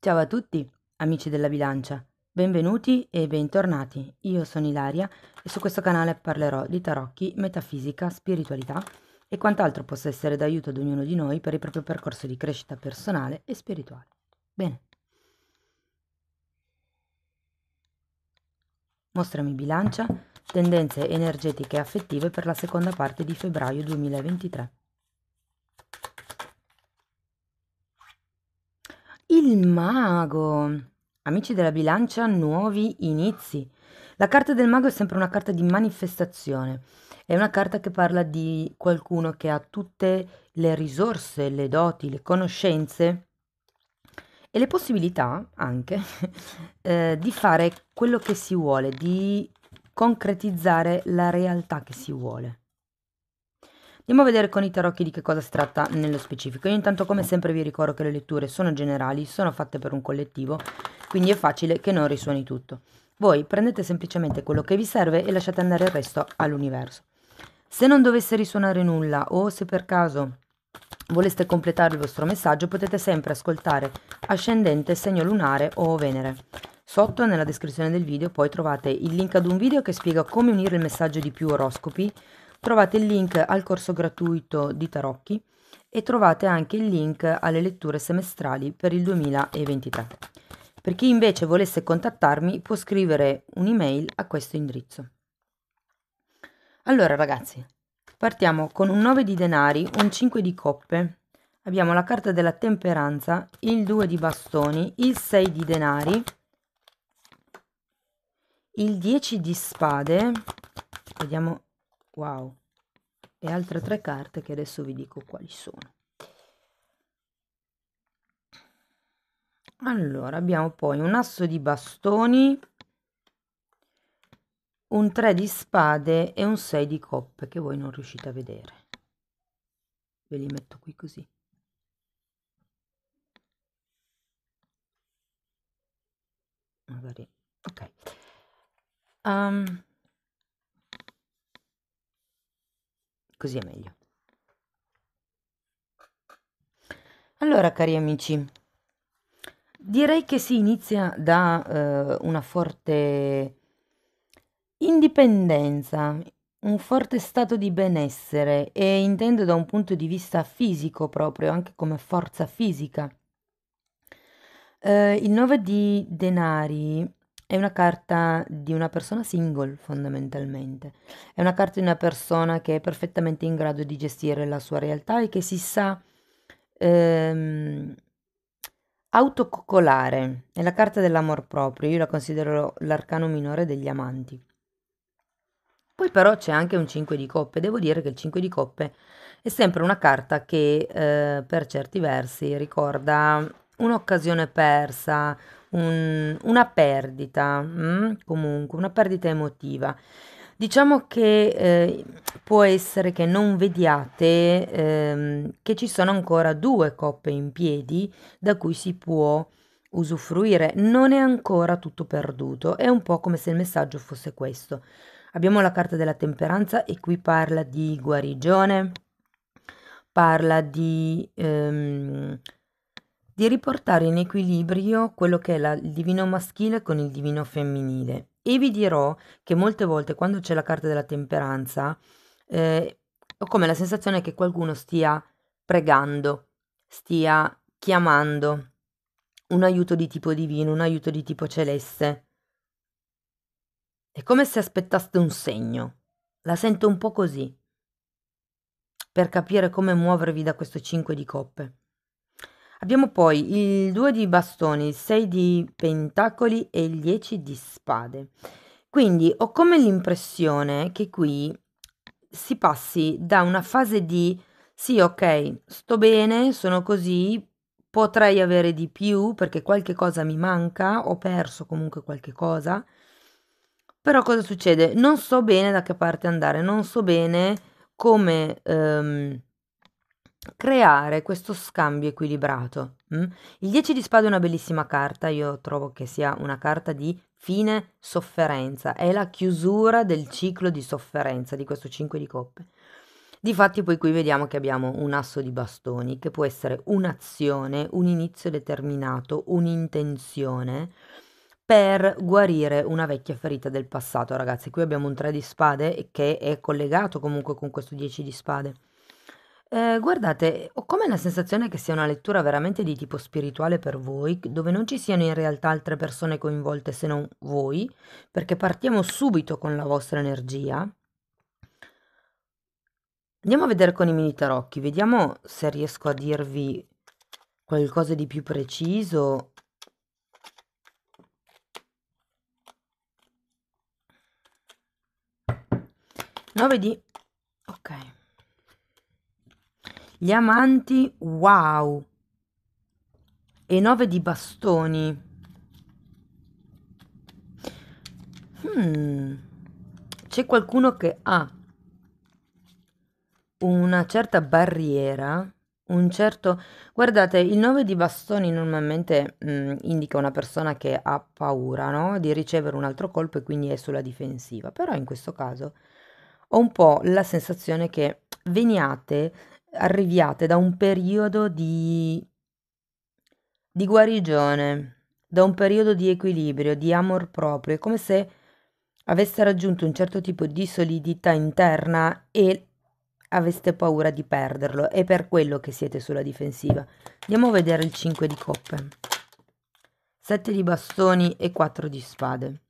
Ciao a tutti, amici della bilancia. Benvenuti e bentornati. Io sono Ilaria e su questo canale parlerò di tarocchi, metafisica, spiritualità e quant'altro possa essere d'aiuto ad ognuno di noi per il proprio percorso di crescita personale e spirituale. Bene. Mostrami bilancia, tendenze energetiche e affettive per la seconda parte di febbraio 2023. Il mago. Amici della bilancia, nuovi inizi. La carta del mago è sempre una carta di manifestazione, è una carta che parla di qualcuno che ha tutte le risorse, le doti, le conoscenze e le possibilità anche eh, di fare quello che si vuole, di concretizzare la realtà che si vuole. Andiamo a vedere con i tarocchi di che cosa si tratta nello specifico. Io intanto come sempre vi ricordo che le letture sono generali, sono fatte per un collettivo, quindi è facile che non risuoni tutto. Voi prendete semplicemente quello che vi serve e lasciate andare il resto all'universo. Se non dovesse risuonare nulla o se per caso voleste completare il vostro messaggio potete sempre ascoltare Ascendente, segno lunare o Venere. Sotto nella descrizione del video poi trovate il link ad un video che spiega come unire il messaggio di più oroscopi trovate il link al corso gratuito di tarocchi e trovate anche il link alle letture semestrali per il 2023. Per chi invece volesse contattarmi può scrivere un'email a questo indirizzo. Allora ragazzi, partiamo con un 9 di denari, un 5 di coppe, abbiamo la carta della temperanza, il 2 di bastoni, il 6 di denari, il 10 di spade, vediamo wow e altre tre carte che adesso vi dico quali sono allora abbiamo poi un asso di bastoni un 3 di spade e un 6 di coppe che voi non riuscite a vedere ve li metto qui così magari ok um, così è meglio. Allora, cari amici, direi che si inizia da eh, una forte indipendenza, un forte stato di benessere e intendo da un punto di vista fisico proprio, anche come forza fisica. Eh, il 9 di denari è una carta di una persona single fondamentalmente, è una carta di una persona che è perfettamente in grado di gestire la sua realtà e che si sa ehm, autococcolare, è la carta dell'amor proprio, io la considero l'arcano minore degli amanti. Poi però c'è anche un 5 di coppe, devo dire che il 5 di coppe è sempre una carta che eh, per certi versi ricorda un'occasione persa, un, una perdita, mm? comunque una perdita emotiva. Diciamo che eh, può essere che non vediate ehm, che ci sono ancora due coppe in piedi da cui si può usufruire. Non è ancora tutto perduto, è un po' come se il messaggio fosse questo. Abbiamo la carta della temperanza e qui parla di guarigione, parla di ehm, di riportare in equilibrio quello che è la, il divino maschile con il divino femminile. E vi dirò che molte volte quando c'è la carta della temperanza eh, ho come la sensazione che qualcuno stia pregando, stia chiamando un aiuto di tipo divino, un aiuto di tipo celeste. È come se aspettaste un segno. La sento un po' così. Per capire come muovervi da questo 5 di coppe. Abbiamo poi il 2 di bastoni, il 6 di pentacoli e il 10 di spade. Quindi ho come l'impressione che qui si passi da una fase di sì, ok, sto bene, sono così, potrei avere di più perché qualche cosa mi manca, ho perso comunque qualche cosa. Però cosa succede? Non so bene da che parte andare, non so bene come ehm, creare questo scambio equilibrato. Mh? Mm? Il 10 di spade è una bellissima carta, io trovo che sia una carta di fine sofferenza, è la chiusura del ciclo di sofferenza di questo 5 di coppe. Difatti poi qui vediamo che abbiamo un asso di bastoni che può essere un'azione, un inizio determinato, un'intenzione per guarire una vecchia ferita del passato, ragazzi. Qui abbiamo un 3 di spade che è collegato comunque con questo 10 di spade. Eh, guardate, ho come la sensazione che sia una lettura veramente di tipo spirituale per voi, dove non ci siano in realtà altre persone coinvolte se non voi, perché partiamo subito con la vostra energia. Andiamo a vedere con i mini tarocchi, vediamo se riesco a dirvi qualcosa di più preciso No, di... Ok. Gli amanti, wow! E 9 di bastoni. Hmm. C'è qualcuno che ha una certa barriera, un certo... Guardate, il 9 di bastoni normalmente mh, mm, indica una persona che ha paura no? di ricevere un altro colpo e quindi è sulla difensiva, però in questo caso ho un po' la sensazione che veniate arriviate da un periodo di, di guarigione, da un periodo di equilibrio, di amor proprio, è come se aveste raggiunto un certo tipo di solidità interna e aveste paura di perderlo, è per quello che siete sulla difensiva. Andiamo a vedere il 5 di coppe. 7 di bastoni e 4 di spade.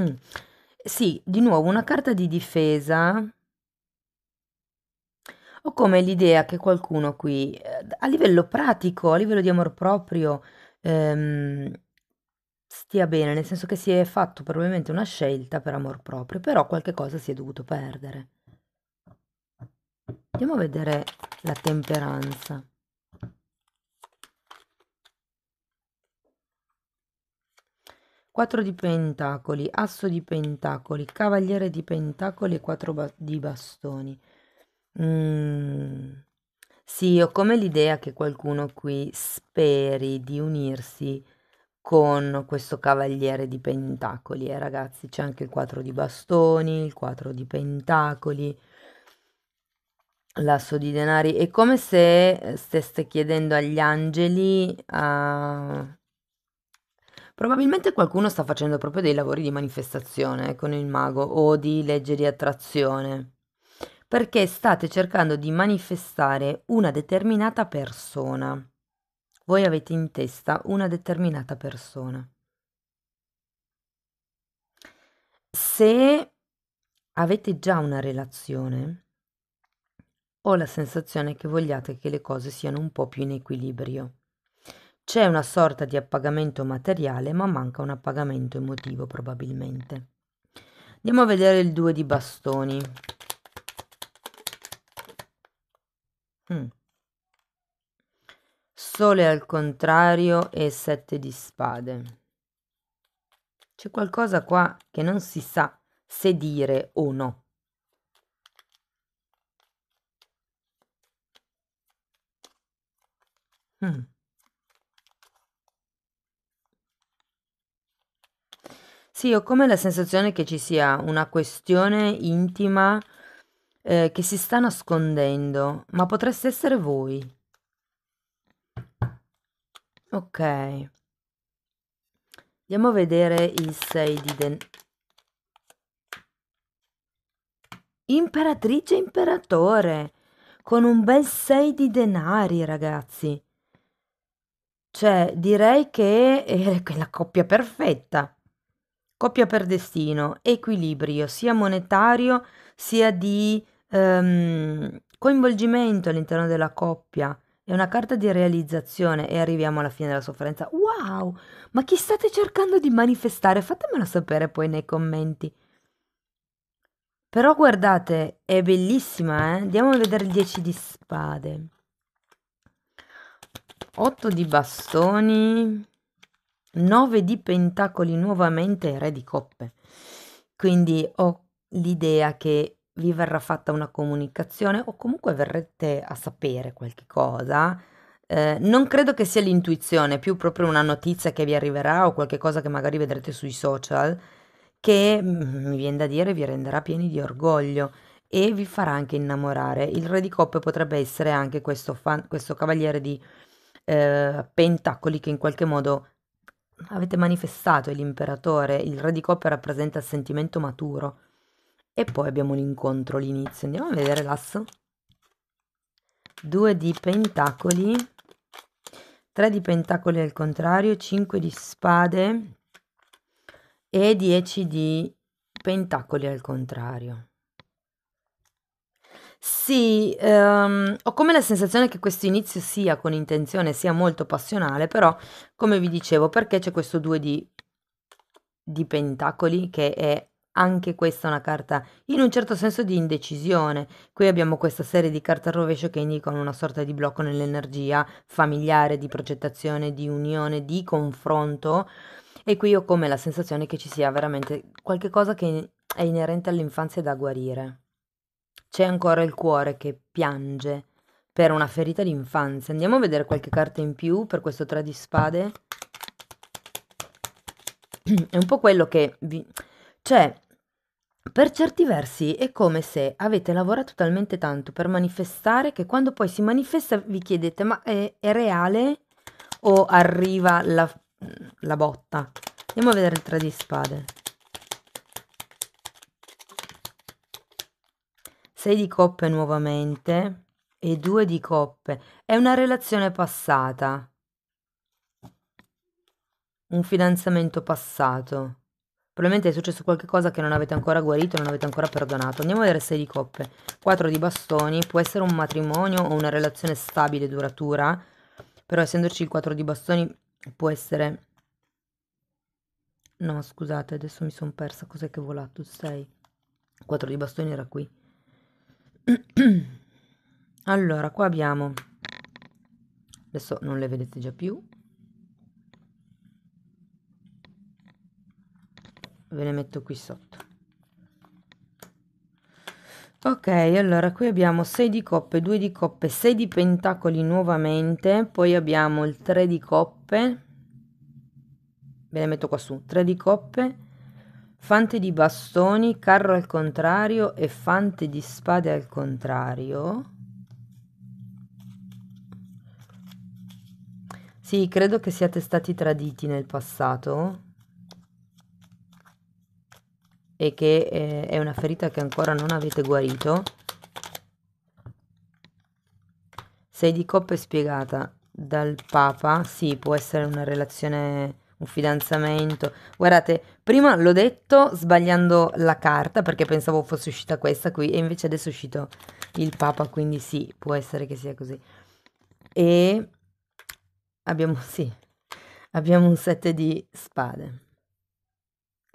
Mm. Sì, di nuovo una carta di difesa ho come l'idea che qualcuno qui, eh, a livello pratico, a livello di amor proprio, ehm, stia bene, nel senso che si è fatto probabilmente una scelta per amor proprio, però qualche cosa si è dovuto perdere. Andiamo a vedere la temperanza. 4 di pentacoli, asso di pentacoli, cavaliere di pentacoli e 4 ba- di bastoni. Mm. Sì, ho come l'idea che qualcuno qui speri di unirsi con questo cavaliere di pentacoli. E eh, ragazzi, c'è anche il 4 di bastoni, il 4 di pentacoli, l'asso di denari. È come se eh, stesse chiedendo agli angeli, a, ah, Probabilmente qualcuno sta facendo proprio dei lavori di manifestazione eh, con il mago o di legge di attrazione, perché state cercando di manifestare una determinata persona. Voi avete in testa una determinata persona. Se avete già una relazione, ho la sensazione che vogliate che le cose siano un po' più in equilibrio c'è una sorta di appagamento materiale, ma manca un appagamento emotivo probabilmente. Andiamo a vedere il 2 di bastoni. Mm. Sole al contrario e 7 di spade. C'è qualcosa qua che non si sa se dire o no. Mm. Sì, ho come la sensazione che ci sia una questione intima eh, che si sta nascondendo, ma potreste essere voi. Ok. Andiamo a vedere il 6 di den... Imperatrice imperatore, con un bel 6 di denari, ragazzi. Cioè, direi che è quella coppia perfetta coppia per destino, equilibrio sia monetario sia di ehm, coinvolgimento all'interno della coppia. È una carta di realizzazione e arriviamo alla fine della sofferenza. Wow! Ma chi state cercando di manifestare? Fatemelo sapere poi nei commenti. Però guardate, è bellissima, eh? Andiamo a vedere il 10 di spade. 8 di bastoni. 9 di pentacoli nuovamente re di coppe. Quindi ho l'idea che vi verrà fatta una comunicazione o comunque verrete a sapere qualche cosa. Eh, non credo che sia l'intuizione, più proprio una notizia che vi arriverà o qualche cosa che magari vedrete sui social che mm, mi viene da dire vi renderà pieni di orgoglio e vi farà anche innamorare. Il re di coppe potrebbe essere anche questo, fan, questo cavaliere di eh, pentacoli che in qualche modo Avete manifestato e l'imperatore, il re di coppe rappresenta il sentimento maturo. E poi abbiamo l'incontro, l'inizio. Andiamo a vedere l'asso. Due di pentacoli, tre di pentacoli al contrario, cinque di spade e dieci di pentacoli al contrario. Sì, ehm, ho come la sensazione che questo inizio sia con intenzione, sia molto passionale, però come vi dicevo, perché c'è questo 2 di, di pentacoli che è anche questa una carta in un certo senso di indecisione. Qui abbiamo questa serie di carte a rovescio che indicano una sorta di blocco nell'energia familiare, di progettazione, di unione, di confronto. E qui ho come la sensazione che ci sia veramente qualcosa che è inerente all'infanzia da guarire. C'è ancora il cuore che piange per una ferita d'infanzia. Andiamo a vedere qualche carta in più per questo 3 di spade. È un po' quello che vi... Cioè, per certi versi è come se avete lavorato talmente tanto per manifestare che quando poi si manifesta vi chiedete ma è, è reale o arriva la, la botta? Andiamo a vedere il 3 di spade. 6 di coppe nuovamente e 2 di coppe. È una relazione passata. Un fidanzamento passato. Probabilmente è successo qualcosa che non avete ancora guarito, non avete ancora perdonato. Andiamo a vedere 6 di coppe. 4 di bastoni. Può essere un matrimonio o una relazione stabile e duratura. Però essendoci il 4 di bastoni può essere... No, scusate, adesso mi sono persa. Cos'è che è volato? 6. 4 di bastoni era qui. allora qua abbiamo adesso non le vedete già più ve le metto qui sotto ok allora qui abbiamo 6 di coppe 2 di coppe 6 di pentacoli nuovamente poi abbiamo il 3 di coppe ve le metto qua su 3 di coppe fante di bastoni, carro al contrario e fante di spade al contrario. Sì, credo che siate stati traditi nel passato e che eh, è una ferita che ancora non avete guarito. Sei di coppe spiegata dal Papa, sì, può essere una relazione un fidanzamento. Guardate, prima l'ho detto sbagliando la carta perché pensavo fosse uscita questa qui e invece adesso è uscito il Papa, quindi sì, può essere che sia così. E abbiamo, sì, abbiamo un 7 di spade.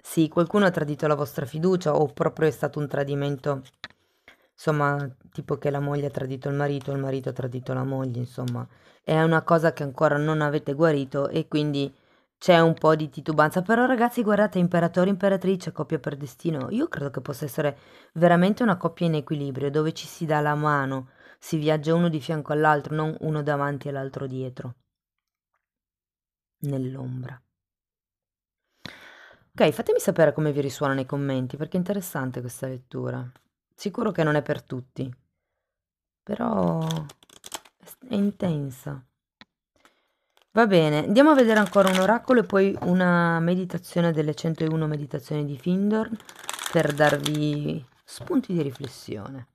Sì, qualcuno ha tradito la vostra fiducia o proprio è stato un tradimento, insomma, tipo che la moglie ha tradito il marito, il marito ha tradito la moglie, insomma, è una cosa che ancora non avete guarito e quindi c'è un po' di titubanza, però ragazzi guardate, imperatore, imperatrice, coppia per destino, io credo che possa essere veramente una coppia in equilibrio, dove ci si dà la mano, si viaggia uno di fianco all'altro, non uno davanti e l'altro dietro, nell'ombra. Ok, fatemi sapere come vi risuona nei commenti, perché è interessante questa lettura. Sicuro che non è per tutti, però è intensa. Va bene, andiamo a vedere ancora un oracolo e poi una meditazione delle 101 meditazioni di Findorn per darvi spunti di riflessione.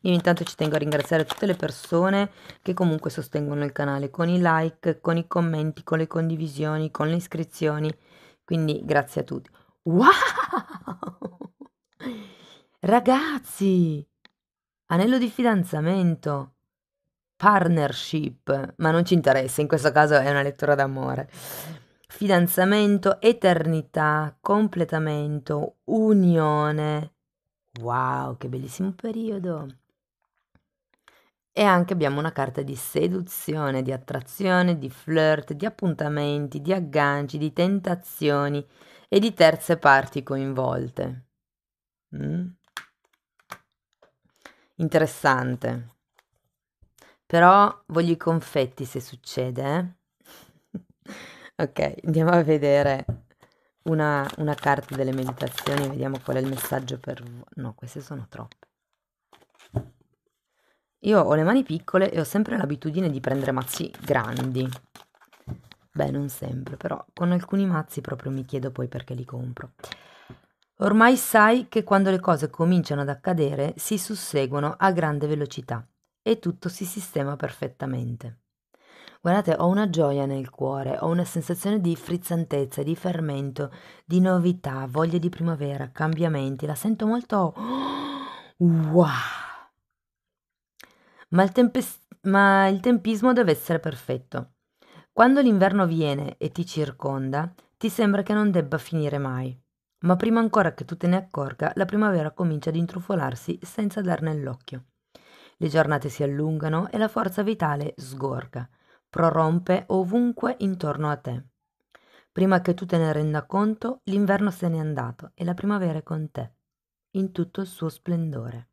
Io intanto ci tengo a ringraziare tutte le persone che comunque sostengono il canale con i like, con i commenti, con le condivisioni, con le iscrizioni. Quindi grazie a tutti. Wow! Ragazzi! Anello di fidanzamento! partnership, ma non ci interessa, in questo caso è una lettura d'amore. Fidanzamento, eternità, completamento, unione. Wow, che bellissimo periodo. E anche abbiamo una carta di seduzione, di attrazione, di flirt, di appuntamenti, di agganci, di tentazioni e di terze parti coinvolte. Mm? Interessante. Però voglio i confetti se succede. Eh? ok, andiamo a vedere una, una carta delle meditazioni, vediamo qual è il messaggio per voi. No, queste sono troppe. Io ho le mani piccole e ho sempre l'abitudine di prendere mazzi grandi. Beh, non sempre, però con alcuni mazzi proprio mi chiedo poi perché li compro. Ormai sai che quando le cose cominciano ad accadere si susseguono a grande velocità e tutto si sistema perfettamente. Guardate, ho una gioia nel cuore, ho una sensazione di frizzantezza, di fermento, di novità, voglia di primavera, cambiamenti, la sento molto... Wow! Ma il, tempest... Ma il tempismo deve essere perfetto. Quando l'inverno viene e ti circonda, ti sembra che non debba finire mai. Ma prima ancora che tu te ne accorga, la primavera comincia ad intrufolarsi senza darne l'occhio. Le giornate si allungano e la forza vitale sgorga, prorompe ovunque intorno a te. Prima che tu te ne renda conto, l'inverno se n'è andato e la primavera è con te, in tutto il suo splendore.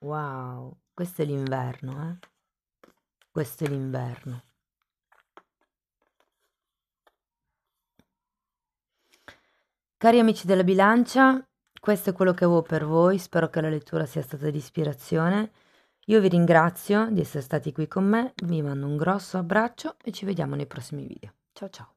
Wow, questo è l'inverno, eh? Questo è l'inverno. Cari amici della bilancia, questo è quello che avevo per voi, spero che la lettura sia stata di ispirazione. Io vi ringrazio di essere stati qui con me, vi mando un grosso abbraccio e ci vediamo nei prossimi video. Ciao ciao!